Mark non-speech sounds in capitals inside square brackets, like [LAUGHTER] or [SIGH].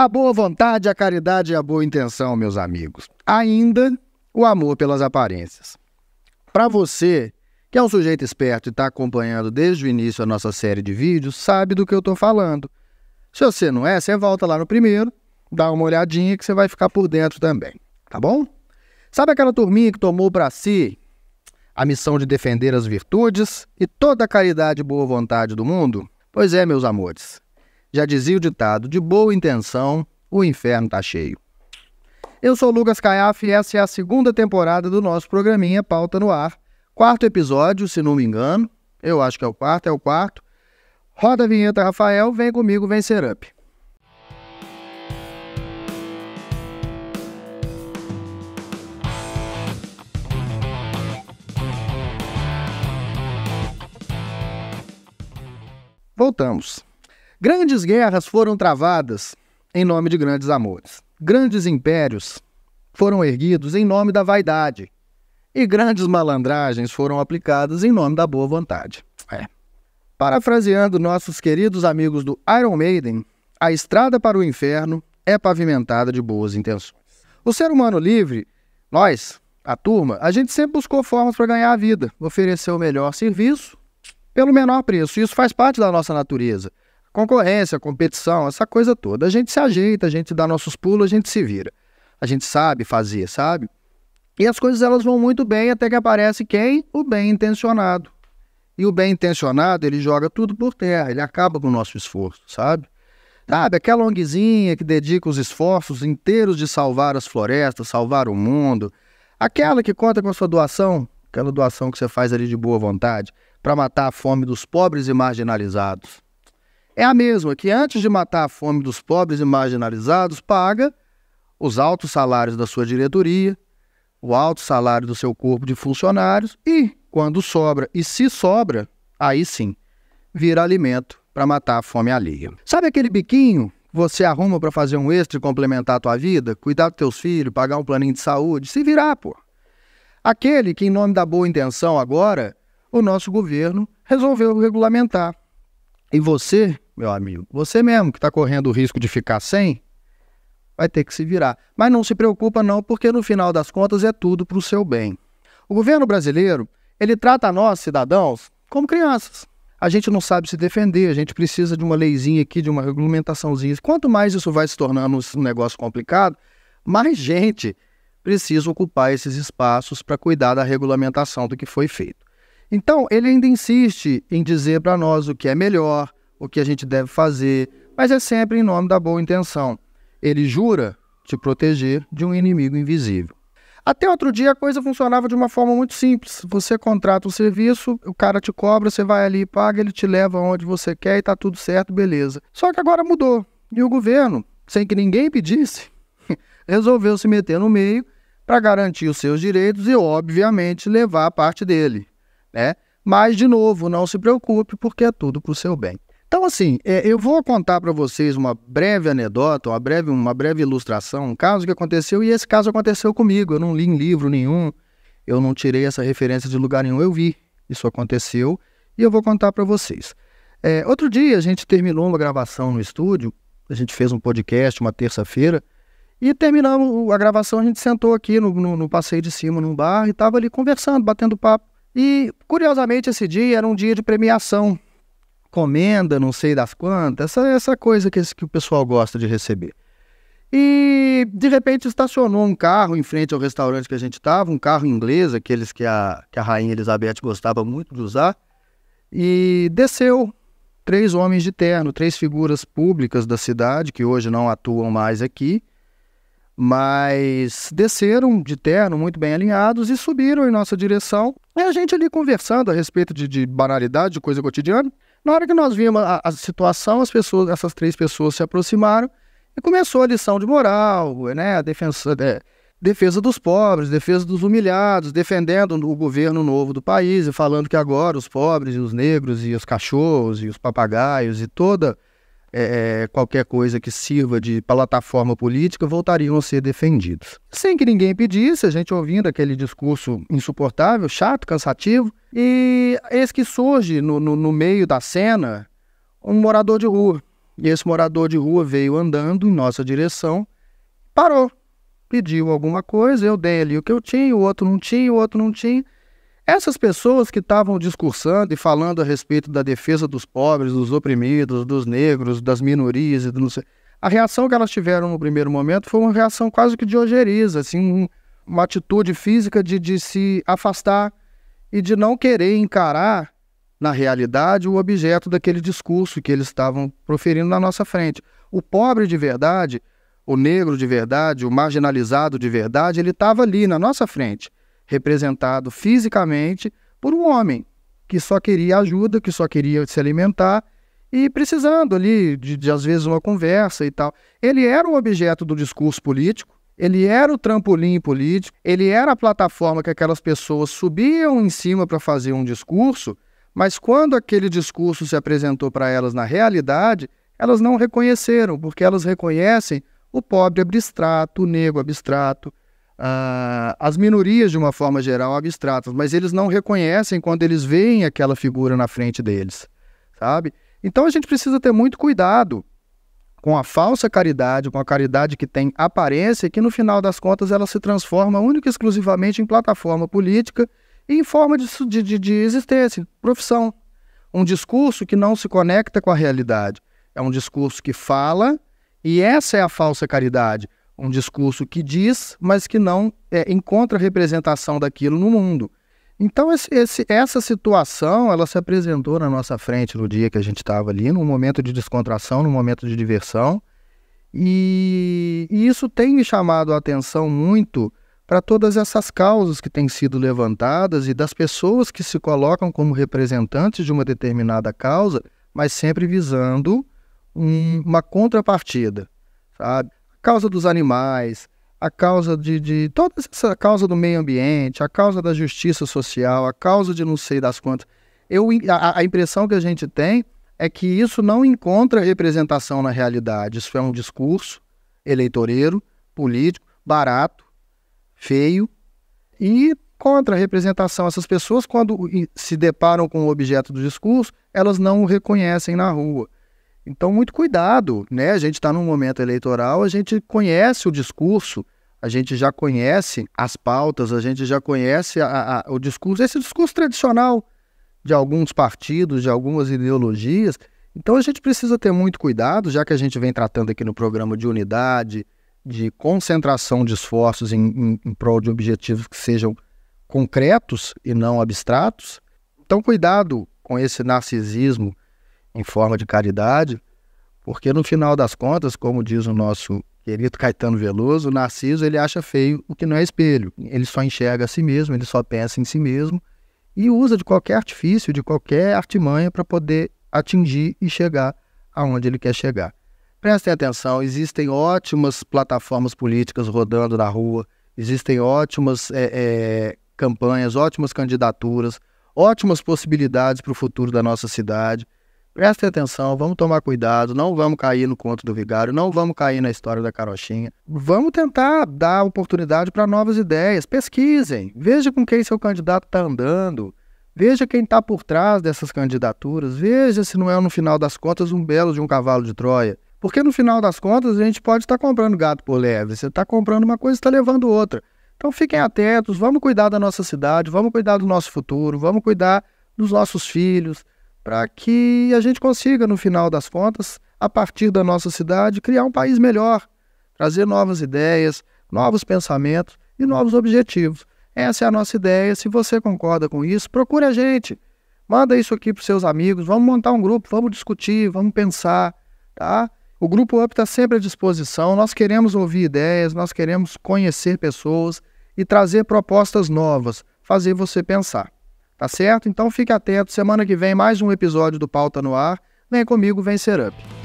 A boa vontade, a caridade e a boa intenção, meus amigos. Ainda o amor pelas aparências. Para você, que é um sujeito esperto e está acompanhando desde o início a nossa série de vídeos, sabe do que eu estou falando. Se você não é, você volta lá no primeiro, dá uma olhadinha que você vai ficar por dentro também, tá bom? Sabe aquela turminha que tomou para si a missão de defender as virtudes e toda a caridade e boa vontade do mundo? Pois é, meus amores, já dizia o ditado: de boa intenção, o inferno está cheio. Eu sou Lucas Caiaf e essa é a segunda temporada do nosso programinha Pauta no Ar. Quarto episódio, se não me engano. Eu acho que é o quarto, é o quarto. Roda a vinheta, Rafael. Vem comigo, vem Serup. Voltamos. Grandes guerras foram travadas em nome de grandes amores. Grandes impérios foram erguidos em nome da vaidade. E grandes malandragens foram aplicadas em nome da boa vontade. É. Parafraseando nossos queridos amigos do Iron Maiden, a estrada para o inferno é pavimentada de boas intenções. O ser humano livre, nós, a turma, a gente sempre buscou formas para ganhar a vida, oferecer o melhor serviço pelo menor preço. Isso faz parte da nossa natureza. Concorrência, competição, essa coisa toda. A gente se ajeita, a gente dá nossos pulos, a gente se vira. A gente sabe fazer, sabe? E as coisas elas vão muito bem até que aparece quem? O bem intencionado. E o bem intencionado, ele joga tudo por terra, ele acaba com o nosso esforço, sabe? Sabe, aquela ONGzinha que dedica os esforços inteiros de salvar as florestas, salvar o mundo, aquela que conta com a sua doação, aquela doação que você faz ali de boa vontade, para matar a fome dos pobres e marginalizados é a mesma, que antes de matar a fome dos pobres e marginalizados, paga os altos salários da sua diretoria, o alto salário do seu corpo de funcionários e, quando sobra, e se sobra, aí sim, vira alimento para matar a fome alheia. Sabe aquele biquinho que você arruma para fazer um extra e complementar a tua vida, cuidar dos teus filhos, pagar um planinho de saúde, se virar, pô. Aquele que, em nome da boa intenção agora, o nosso governo resolveu regulamentar. E você meu amigo. Você mesmo que está correndo o risco de ficar sem, vai ter que se virar. Mas não se preocupa não, porque no final das contas é tudo para o seu bem. O governo brasileiro, ele trata nós, cidadãos, como crianças. A gente não sabe se defender, a gente precisa de uma leizinha aqui, de uma regulamentaçãozinha. Quanto mais isso vai se tornando um negócio complicado, mais gente precisa ocupar esses espaços para cuidar da regulamentação do que foi feito. Então, ele ainda insiste em dizer para nós o que é melhor, o que a gente deve fazer, mas é sempre em nome da boa intenção. Ele jura te proteger de um inimigo invisível. Até outro dia a coisa funcionava de uma forma muito simples. Você contrata o um serviço, o cara te cobra, você vai ali e paga, ele te leva onde você quer e está tudo certo, beleza. Só que agora mudou. E o governo, sem que ninguém pedisse, [LAUGHS] resolveu se meter no meio para garantir os seus direitos e, obviamente, levar a parte dele, né? Mas de novo, não se preocupe porque é tudo para o seu bem. Então, assim, é, eu vou contar para vocês uma breve anedota, uma breve, uma breve ilustração, um caso que aconteceu, e esse caso aconteceu comigo. Eu não li em livro nenhum, eu não tirei essa referência de lugar nenhum, eu vi. Isso aconteceu e eu vou contar para vocês. É, outro dia a gente terminou uma gravação no estúdio, a gente fez um podcast uma terça-feira, e terminamos a gravação, a gente sentou aqui no, no, no passeio de cima, num bar, e estava ali conversando, batendo papo. E, curiosamente, esse dia era um dia de premiação comenda, não sei das quantas, essa, essa coisa que, que o pessoal gosta de receber. E de repente estacionou um carro em frente ao restaurante que a gente estava, um carro inglês, aqueles que a, que a rainha Elizabeth gostava muito de usar, e desceu três homens de terno, três figuras públicas da cidade, que hoje não atuam mais aqui, mas desceram de terno, muito bem alinhados, e subiram em nossa direção. E a gente ali conversando a respeito de, de banalidade, de coisa cotidiana. Na hora que nós vimos a, a situação, as pessoas, essas três pessoas se aproximaram e começou a lição de moral, né? A defesa, é, defesa dos pobres, defesa dos humilhados, defendendo o governo novo do país e falando que agora os pobres e os negros e os cachorros e os papagaios e toda é, é, qualquer coisa que sirva de plataforma política voltariam a ser defendidos. Sem que ninguém pedisse, a gente ouvindo aquele discurso insuportável, chato, cansativo, e eis que surge no, no, no meio da cena um morador de rua. E esse morador de rua veio andando em nossa direção, parou, pediu alguma coisa, eu dei ali o que eu tinha, o outro não tinha, o outro não tinha. Essas pessoas que estavam discursando e falando a respeito da defesa dos pobres, dos oprimidos, dos negros, das minorias e do não sei. A reação que elas tiveram no primeiro momento foi uma reação quase que de ojeriza, assim, uma atitude física de, de se afastar e de não querer encarar, na realidade, o objeto daquele discurso que eles estavam proferindo na nossa frente. O pobre de verdade, o negro de verdade, o marginalizado de verdade, ele estava ali na nossa frente representado fisicamente por um homem que só queria ajuda, que só queria se alimentar e precisando ali de, de às vezes uma conversa e tal. Ele era o objeto do discurso político, ele era o trampolim político, ele era a plataforma que aquelas pessoas subiam em cima para fazer um discurso, mas quando aquele discurso se apresentou para elas na realidade, elas não reconheceram, porque elas reconhecem o pobre abstrato, o negro abstrato, uh, as minorias de uma forma geral abstratas, mas eles não reconhecem quando eles veem aquela figura na frente deles, sabe? Então a gente precisa ter muito cuidado com a falsa caridade, com a caridade que tem aparência, e que no final das contas ela se transforma única e exclusivamente em plataforma política e em forma de, de, de existência, profissão. Um discurso que não se conecta com a realidade. É um discurso que fala, e essa é a falsa caridade um discurso que diz, mas que não é, encontra representação daquilo no mundo. Então, esse, esse, essa situação, ela se apresentou na nossa frente no dia que a gente estava ali, num momento de descontração, num momento de diversão, e, e isso tem me chamado a atenção muito para todas essas causas que têm sido levantadas e das pessoas que se colocam como representantes de uma determinada causa, mas sempre visando um, uma contrapartida, sabe? causa dos animais, a causa de, de toda essa causa do meio ambiente, a causa da justiça social, a causa de não sei das quantas. Eu, a, a impressão que a gente tem é que isso não encontra representação na realidade. Isso é um discurso eleitoreiro, político, barato, feio e contra a representação. Essas pessoas, quando se deparam com o objeto do discurso, elas não o reconhecem na rua. Então, muito cuidado, né? A gente está num momento eleitoral, a gente conhece o discurso, a gente já conhece as pautas, a gente já conhece a, a, o discurso, esse discurso tradicional de alguns partidos, de algumas ideologias. Então, a gente precisa ter muito cuidado, já que a gente vem tratando aqui no programa de unidade, de concentração de esforços em, em, em prol de objetivos que sejam concretos e não abstratos. Então, cuidado com esse narcisismo em forma de caridade, porque no final das contas, como diz o nosso querido Caetano Veloso, o Narciso ele acha feio o que não é espelho. Ele só enxerga a si mesmo, ele só pensa em si mesmo e usa de qualquer artifício, de qualquer artimanha para poder atingir e chegar aonde ele quer chegar. Prestem atenção, existem ótimas plataformas políticas rodando na rua, existem ótimas é, é, campanhas, ótimas candidaturas, ótimas possibilidades para o futuro da nossa cidade. Prestem atenção, vamos tomar cuidado, não vamos cair no conto do vigário, não vamos cair na história da carochinha. Vamos tentar dar oportunidade para novas ideias. Pesquisem, veja com quem seu candidato está andando, veja quem está por trás dessas candidaturas, veja se não é, no final das contas, um belo de um cavalo de Troia. Porque no final das contas, a gente pode estar tá comprando gato por leve, você está comprando uma coisa e está levando outra. Então fiquem atentos, vamos cuidar da nossa cidade, vamos cuidar do nosso futuro, vamos cuidar dos nossos filhos para que a gente consiga, no final das contas, a partir da nossa cidade, criar um país melhor, trazer novas ideias, novos pensamentos e novos objetivos. Essa é a nossa ideia. Se você concorda com isso, procure a gente. Manda isso aqui para seus amigos. Vamos montar um grupo, vamos discutir, vamos pensar, tá? O Grupo Up está sempre à disposição. Nós queremos ouvir ideias, nós queremos conhecer pessoas e trazer propostas novas, fazer você pensar. Tá certo? Então fique atento. Semana que vem, mais um episódio do Pauta no Ar. Vem comigo, vem Serup.